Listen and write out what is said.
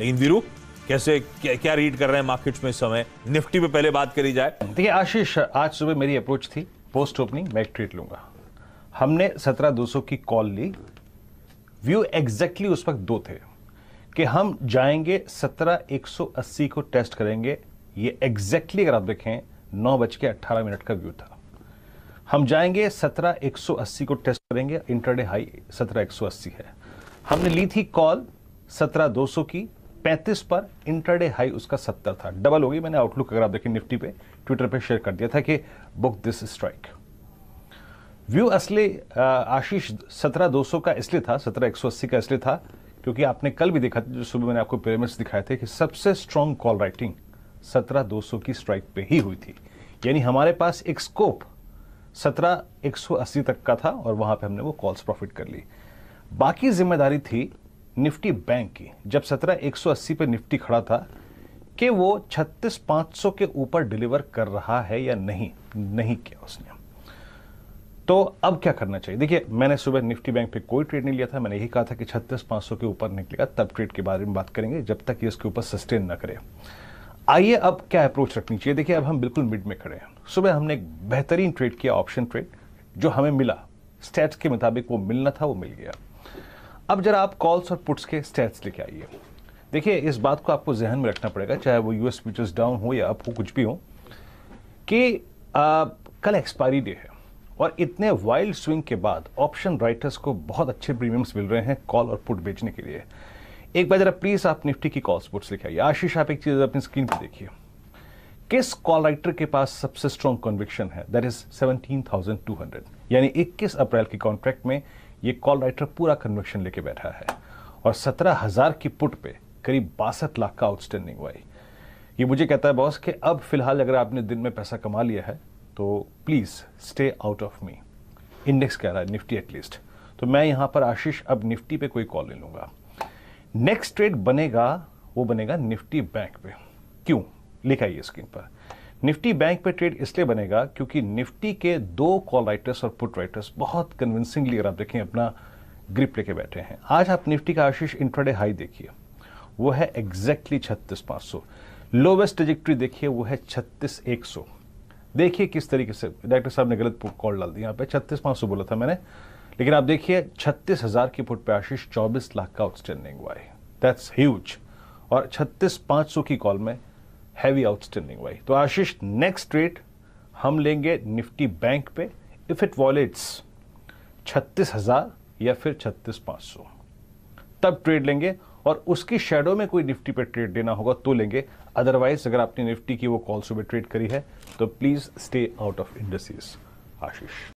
लेकिन वीरू कैसे क्या, क्या रीड कर रहे हैं मार्केट्स में इस समय निफ्टी पे पहले बात करी जाए देखिए आशीष आज सुबह मेरी अप्रोच थी पोस्ट ओपनिंग मैं ट्रीट लूंगा हमने सत्रह दो की कॉल ली व्यू एग्जैक्टली उस वक्त दो थे कि हम जाएंगे सत्रह एक को टेस्ट करेंगे ये एग्जैक्टली अगर आप देखें नौ बज के अट्ठारह मिनट का व्यू था हम जाएंगे सत्रह एक को टेस्ट करेंगे इंटरडे हाई सत्रह एक है हमने ली थी कॉल सत्रह दो की पैंतीस पर इंटरडे हाई उसका सत्तर था डबल हो गई मैंने आउटलुक अगर आप देखें निफ्टी पे ट्विटर पे शेयर कर दिया था कि बुक दिस स्ट्राइक व्यू असली आशीष सत्रह दो सौ का इसलिए था सत्रह एक सौ अस्सी का इसलिए था क्योंकि आपने कल भी देखा था जो सुबह मैंने आपको पेमेंट्स दिखाए थे कि सबसे स्ट्रॉन्ग कॉल राइटिंग सत्रह दो सौ की स्ट्राइक पे ही हुई थी यानी हमारे पास एक स्कोप सत्रह एक सौ अस्सी तक का था और वहां पे हमने वो कॉल्स प्रॉफिट कर ली बाकी जिम्मेदारी थी निफ्टी बैंक की जब 17180 पे निफ्टी खड़ा था कि वो 36500 के ऊपर डिलीवर कर रहा है या नहीं नहीं किया उसने तो अब क्या करना चाहिए देखिए मैंने सुबह निफ्टी बैंक पे कोई ट्रेड नहीं लिया था मैंने यही कहा था कि छत्तीस पांच सौ के ऊपर निकलेगा तब ट्रेड के बारे में बात करेंगे जब तक ये इसके ऊपर सस्टेन ना करे आइए अब क्या अप्रोच रखनी चाहिए देखिए अब हम बिल्कुल मिड में खड़े हैं सुबह हमने एक बेहतरीन ट्रेड किया ऑप्शन ट्रेड जो हमें मिला स्टैट्स के मुताबिक वो मिलना था वो मिल गया अब जरा आप कॉल्स और पुट्स के स्टेट्स लेके आइए देखिए इस बात को आपको जहन में रखना पड़ेगा चाहे वो यूएस फ्यूचर्स डाउन हो या अप हो कुछ भी हो कि आ, कल एक्सपायरी डे है और इतने वाइल्ड स्विंग के बाद ऑप्शन राइटर्स को बहुत अच्छे प्रीमियम्स मिल रहे हैं कॉल और पुट बेचने के लिए एक बार जरा प्लीज़ आप निफ्टी की कॉल्स पुट्स लिखाइए आशीष आप एक चीज़ अपनी स्क्रीन पर देखिए किस कॉल राइटर के पास सबसे स्ट्रॉन्ग कन्विक्शन है दैट इज हंड्रेड यानी 21 अप्रैल के कॉन्ट्रैक्ट में ये कॉल राइटर पूरा कन्वेक्शन लेके बैठा है और सत्रह हज़ार की पुट पे करीब बासठ लाख का आउटस्टैंडिंग हुआ ये मुझे कहता है बॉस कि अब फिलहाल अगर आपने दिन में पैसा कमा लिया है तो please stay out of me index कह रहा है निफ्टी एटलीस्ट तो मैं यहां पर आशीष अब निफ्टी पे कोई कॉल ले लूंगा नेक्स्ट ट्रेड बनेगा वो बनेगा निफ्टी बैंक पे क्यों लिखा ये स्क्रीन पर निफ्टी बैंक पे ट्रेड इसलिए बनेगा क्योंकि निफ्टी के दो कॉल राइटर्स और पुट राइटर्स बहुत कन्विंसिंगली अगर आप देखें अपना ग्रिप लेके बैठे हैं आज आप निफ्टी का आशीष इंट्राडे हाई देखिए वो है एग्जैक्टली छत्तीस पाँच सौ लोवेस्ट डिजिक्ट्री देखिए वो है छत्तीस एक सौ देखिए किस तरीके से डायरेक्टर साहब ने गलत कॉल डाल दिया यहाँ पे छत्तीस पाँच सौ बोला था मैंने लेकिन आप देखिए छत्तीस हज़ार की पुट पे आशीष चौबीस लाख का आउटस्टैंडिंग हुआ है दैट्स ह्यूज और छत्तीस पाँच सौ की कॉल में हैवी आउटस्टैंडिंग वाई तो आशीष नेक्स्ट रेट हम लेंगे निफ्टी बैंक पे इफ इट वॉलेट्स छत्तीस हज़ार या फिर छत्तीस पांच सौ तब ट्रेड लेंगे और उसकी शेडो में कोई निफ्टी पे ट्रेड देना होगा तो लेंगे अदरवाइज अगर आपने निफ्टी की वो कॉल सुबह ट्रेड करी है तो please stay out of industries Ashish